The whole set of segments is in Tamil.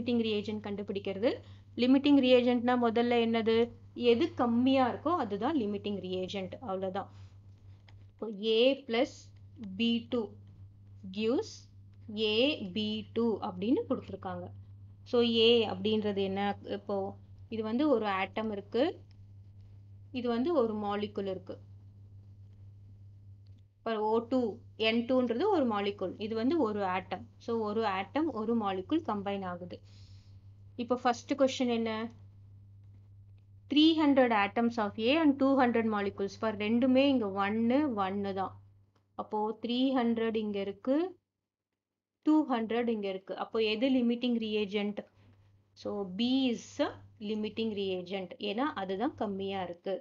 லிமிட்டிங் ரியேஜென்ட் கண்டுபிடிக்கிறது லிமிட்டிங் ரியேஜென்ட்னா முதல்ல என்னது எது கம்மியாக இருக்கோ அதுதான் லிமிட்டிங் ரியேஜென்ட் அவ்வளோதான் இப்போ A plus B two gives A B two அப்படின்னு கொடுத்துருக்காங்க ஸோ ஏ அப்படின்றது என்ன இப்போது இது வந்து ஒரு ஆட்டம் இருக்குது இது வந்து ஒரு மாலிக்குல் இருக்குது இப்போ ஓ டூ என் டூன்றது ஒரு மாலிக்குல் இது வந்து ஒரு ஆட்டம் ஸோ ஒரு ஆட்டம் ஒரு மாலிக்குல் கம்பைன் ஆகுது இப்போ ஃபஸ்ட்டு கொஷின் என்ன three hundred atoms of A and two hundred molecules for ரெண்டுமே இங்கே ஒன்று ஒன்று தான் அப்போது த்ரீ ஹண்ட்ரட் இங்கே இருக்குது டூ ஹண்ட்ரட் இங்கே இருக்குது அப்போது எது limiting reagent so B is limiting reagent ஏன்னா அதுதான் கம்மியாக இருக்குது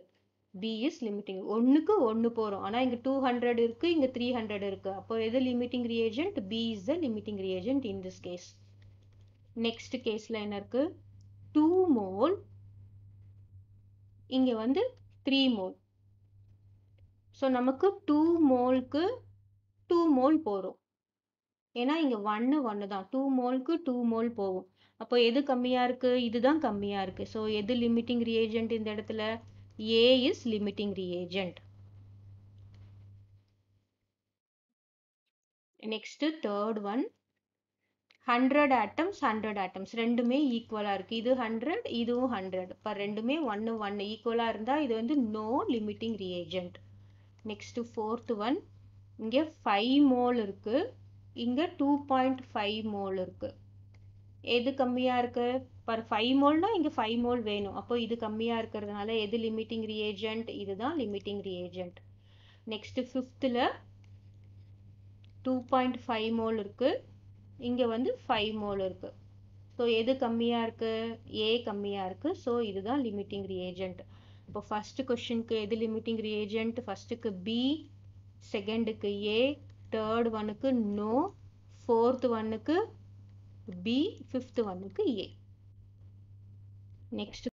பி இஸ் லிமிட்டிங் ஒன்றுக்கு ஒன்று போகிறோம் ஆனால் இங்கே டூ ஹண்ட்ரட் இருக்குது இங்கே த்ரீ ஹண்ட்ரட் இருக்குது அப்போ எது limiting reagent B is the limiting reagent in this case next கேஸில் என்ன இருக்குது டூ மோல் இங்கே வந்து த்ரீ மோல் ஸோ நமக்கு டூ மோல்க்கு டூ மோல் போகிறோம் ஏன்னா இங்கே ஒன்று ஒன்று தான் டூ மோல்க்கு டூ மோல் போகும் அப்போ எது கம்மியாக இருக்குது இதுதான் கம்மியாக இருக்குது ஸோ எது லிமிட்டிங் ரியேஜென்ட் இந்த இடத்துல A is limiting reagent. Next third one hundred atoms hundred atoms ரெண்டுமே ஈக்குவலாக இருக்குது இது ஹண்ட்ரட் இதுவும் ஹண்ட்ரட் இப்போ ரெண்டுமே ஒன்று ஒன்று ஈக்குவலாக இருந்தால் இது வந்து no limiting reagent next fourth one இங்கே ஃபைவ் மோல் இருக்குது இங்கே டூ பாயிண்ட் ஃபைவ் மோல் இருக்குது எது கம்மியாக இருக்குது பர் ஃபைவ் மோல்னால் இங்கே ஃபைவ் மோல் வேணும் அப்போ இது கம்மியாக இருக்கிறதுனால எது லிமிட்டிங் ரியேஜென்ட் இதுதான் லிமிட்டிங் ரியேஜென்ட் நெக்ஸ்ட்டு ஃபிஃப்த்தில் டூ பாயிண்ட் ஃபைவ் மோல் இருக்குது இங்கே வந்து ஃபைவ் மோல் இருக்குது ஸோ எது கம்மியாக இருக்குது ஏ கம்மியாக இருக்குது ஸோ இதுதான் லிமிட்டிங் ரியேஜென்ட் இப்போ ஃபஸ்ட்டு கொஷினுக்கு எது லிமிட்டிங் ரியேஜென்ட் ஃபஸ்ட்டுக்கு பி செகண்டுக்கு ஏ தேர்ட் ஒனுக்கு நோ ஃபோர்த் ஒன்னுக்கு బి ఫిఫ్త్ వన్కి ఏ నెక్స్ట్